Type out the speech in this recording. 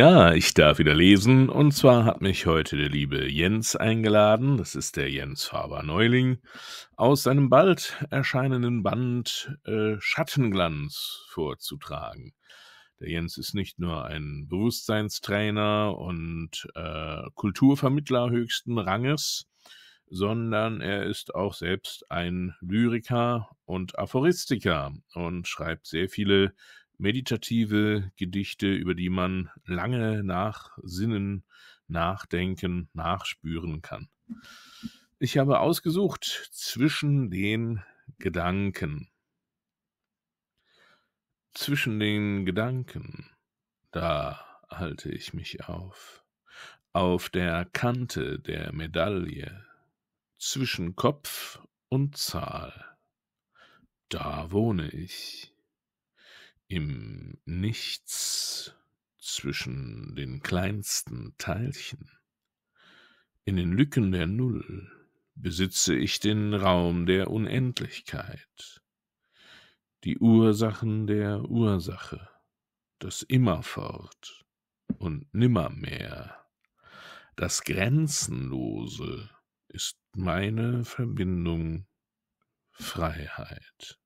Ja, ich darf wieder lesen. Und zwar hat mich heute der liebe Jens eingeladen. Das ist der Jens Faber Neuling aus seinem bald erscheinenden Band äh, Schattenglanz vorzutragen. Der Jens ist nicht nur ein Bewusstseinstrainer und äh, Kulturvermittler höchsten Ranges, sondern er ist auch selbst ein Lyriker und Aphoristiker und schreibt sehr viele meditative Gedichte, über die man lange nachsinnen, nachdenken, nachspüren kann. Ich habe ausgesucht zwischen den Gedanken. Zwischen den Gedanken, da halte ich mich auf. Auf der Kante der Medaille, zwischen Kopf und Zahl, da wohne ich im Nichts zwischen den kleinsten Teilchen. In den Lücken der Null besitze ich den Raum der Unendlichkeit, die Ursachen der Ursache, das Immerfort und Nimmermehr. Das Grenzenlose ist meine Verbindung Freiheit.